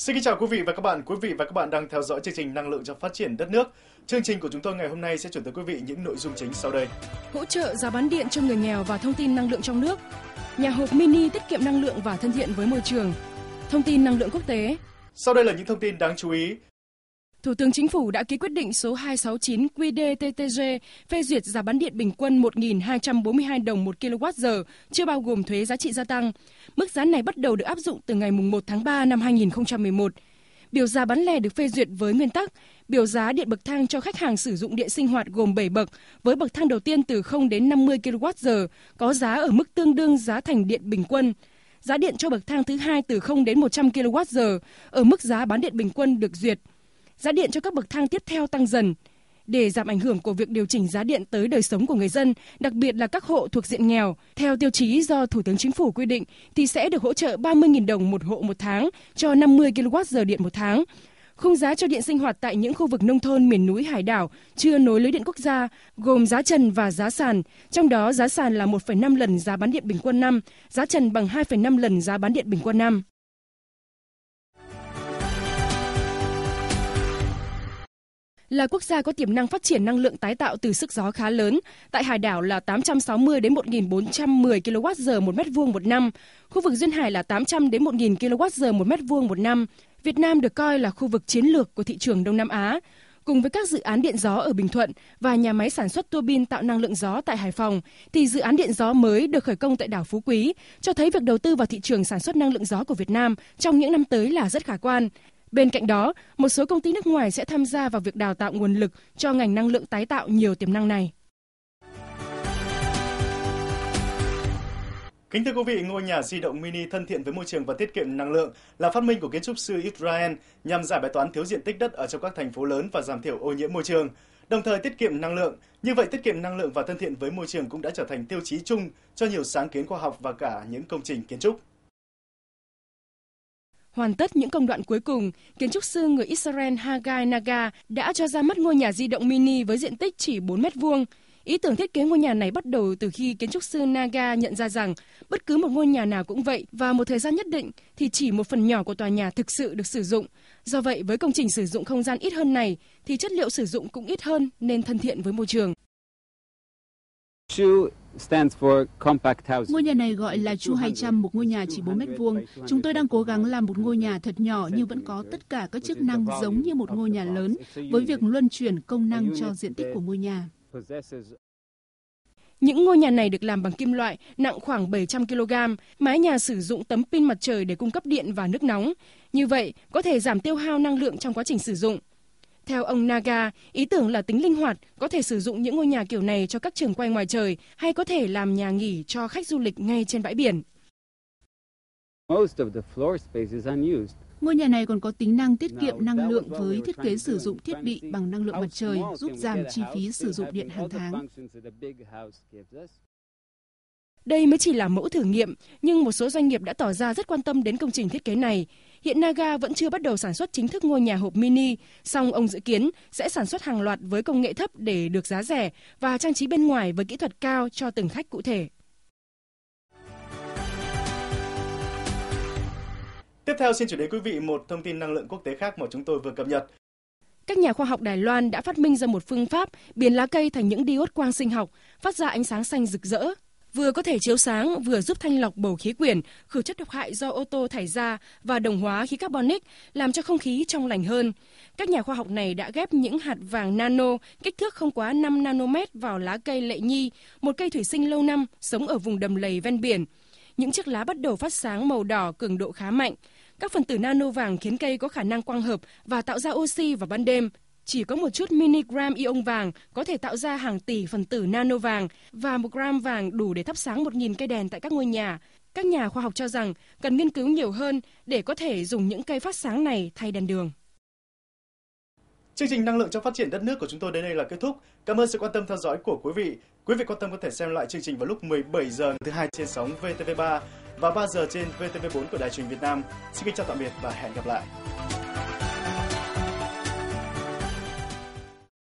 Xin kính chào quý vị và các bạn. Quý vị và các bạn đang theo dõi chương trình Năng lượng cho phát triển đất nước. Chương trình của chúng tôi ngày hôm nay sẽ chuyển tới quý vị những nội dung chính sau đây. Hỗ trợ giá bán điện cho người nghèo và thông tin năng lượng trong nước. Nhà hộp mini tiết kiệm năng lượng và thân thiện với môi trường. Thông tin năng lượng quốc tế. Sau đây là những thông tin đáng chú ý. Thủ tướng Chính phủ đã ký quyết định số 269 QĐ-TTG phê duyệt giá bán điện bình quân 1.242 đồng 1 kWh, chưa bao gồm thuế giá trị gia tăng. Mức giá này bắt đầu được áp dụng từ ngày 1 tháng 3 năm 2011. Biểu giá bán lẻ được phê duyệt với nguyên tắc biểu giá điện bậc thang cho khách hàng sử dụng điện sinh hoạt gồm 7 bậc, với bậc thang đầu tiên từ 0 đến 50 kWh có giá ở mức tương đương giá thành điện bình quân giá điện cho bậc thang thứ hai từ 0 đến 100 kWh ở mức giá bán điện bình quân được duyệt giá điện cho các bậc thang tiếp theo tăng dần. Để giảm ảnh hưởng của việc điều chỉnh giá điện tới đời sống của người dân, đặc biệt là các hộ thuộc diện nghèo, theo tiêu chí do Thủ tướng Chính phủ quy định thì sẽ được hỗ trợ 30.000 đồng một hộ một tháng cho 50 kWh điện một tháng. Khung giá cho điện sinh hoạt tại những khu vực nông thôn miền núi hải đảo chưa nối lưới điện quốc gia gồm giá trần và giá sàn, trong đó giá sàn là 1,5 lần giá bán điện bình quân năm, giá trần bằng 2,5 lần giá bán điện bình quân năm. là quốc gia có tiềm năng phát triển năng lượng tái tạo từ sức gió khá lớn, tại hải đảo là 860 đến 1410 kWh một mét vuông một năm, khu vực duyên hải là 800 đến 1000 kWh một mét vuông một năm. Việt Nam được coi là khu vực chiến lược của thị trường Đông Nam Á. Cùng với các dự án điện gió ở Bình Thuận và nhà máy sản xuất tua bin tạo năng lượng gió tại Hải Phòng, thì dự án điện gió mới được khởi công tại đảo Phú Quý cho thấy việc đầu tư vào thị trường sản xuất năng lượng gió của Việt Nam trong những năm tới là rất khả quan. Bên cạnh đó, một số công ty nước ngoài sẽ tham gia vào việc đào tạo nguồn lực cho ngành năng lượng tái tạo nhiều tiềm năng này. Kính thưa quý vị, ngôi nhà di động mini thân thiện với môi trường và tiết kiệm năng lượng là phát minh của kiến trúc sư Israel nhằm giải bài toán thiếu diện tích đất ở trong các thành phố lớn và giảm thiểu ô nhiễm môi trường, đồng thời tiết kiệm năng lượng. Như vậy, tiết kiệm năng lượng và thân thiện với môi trường cũng đã trở thành tiêu chí chung cho nhiều sáng kiến khoa học và cả những công trình kiến trúc. Hoàn tất những công đoạn cuối cùng, kiến trúc sư người Israel Hagai Naga đã cho ra mắt ngôi nhà di động mini với diện tích chỉ 4 mét vuông. Ý tưởng thiết kế ngôi nhà này bắt đầu từ khi kiến trúc sư Naga nhận ra rằng bất cứ một ngôi nhà nào cũng vậy và một thời gian nhất định thì chỉ một phần nhỏ của tòa nhà thực sự được sử dụng. Do vậy với công trình sử dụng không gian ít hơn này thì chất liệu sử dụng cũng ít hơn nên thân thiện với môi trường. Ngôi nhà này gọi là Chu 200, một ngôi nhà chỉ 4 mét vuông. Chúng tôi đang cố gắng làm một ngôi nhà thật nhỏ nhưng vẫn có tất cả các chức năng giống như một ngôi nhà lớn với việc luân chuyển công năng cho diện tích của ngôi nhà. Những ngôi nhà này được làm bằng kim loại, nặng khoảng 700 kg. Mái nhà sử dụng tấm pin mặt trời để cung cấp điện và nước nóng. Như vậy, có thể giảm tiêu hao năng lượng trong quá trình sử dụng. Theo ông Naga, ý tưởng là tính linh hoạt, có thể sử dụng những ngôi nhà kiểu này cho các trường quay ngoài trời hay có thể làm nhà nghỉ cho khách du lịch ngay trên bãi biển. Ngôi nhà này còn có tính năng tiết kiệm năng lượng với thiết kế sử dụng thiết bị bằng năng lượng mặt trời, giúp giảm chi phí sử dụng điện hàng tháng. Đây mới chỉ là mẫu thử nghiệm, nhưng một số doanh nghiệp đã tỏ ra rất quan tâm đến công trình thiết kế này. Hiện Naga vẫn chưa bắt đầu sản xuất chính thức ngôi nhà hộp mini, song ông dự kiến sẽ sản xuất hàng loạt với công nghệ thấp để được giá rẻ và trang trí bên ngoài với kỹ thuật cao cho từng khách cụ thể. Tiếp theo xin chuyển đến quý vị một thông tin năng lượng quốc tế khác mà chúng tôi vừa cập nhật. Các nhà khoa học Đài Loan đã phát minh ra một phương pháp biến lá cây thành những diode quang sinh học, phát ra ánh sáng xanh rực rỡ vừa có thể chiếu sáng, vừa giúp thanh lọc bầu khí quyển, khử chất độc hại do ô tô thải ra và đồng hóa khí carbonic, làm cho không khí trong lành hơn. Các nhà khoa học này đã ghép những hạt vàng nano kích thước không quá 5 nanomet vào lá cây lệ nhi, một cây thủy sinh lâu năm sống ở vùng đầm lầy ven biển. Những chiếc lá bắt đầu phát sáng màu đỏ cường độ khá mạnh. Các phần tử nano vàng khiến cây có khả năng quang hợp và tạo ra oxy vào ban đêm, chỉ có một chút minigram ion vàng có thể tạo ra hàng tỷ phần tử nano vàng và một gram vàng đủ để thắp sáng một nghìn cây đèn tại các ngôi nhà. Các nhà khoa học cho rằng cần nghiên cứu nhiều hơn để có thể dùng những cây phát sáng này thay đèn đường. Chương trình năng lượng cho phát triển đất nước của chúng tôi đến đây là kết thúc. Cảm ơn sự quan tâm theo dõi của quý vị. Quý vị quan tâm có thể xem lại chương trình vào lúc 17 giờ thứ hai trên sóng VTV3 và 3 giờ trên VTV4 của Đài truyền Việt Nam. Xin kính chào tạm biệt và hẹn gặp lại.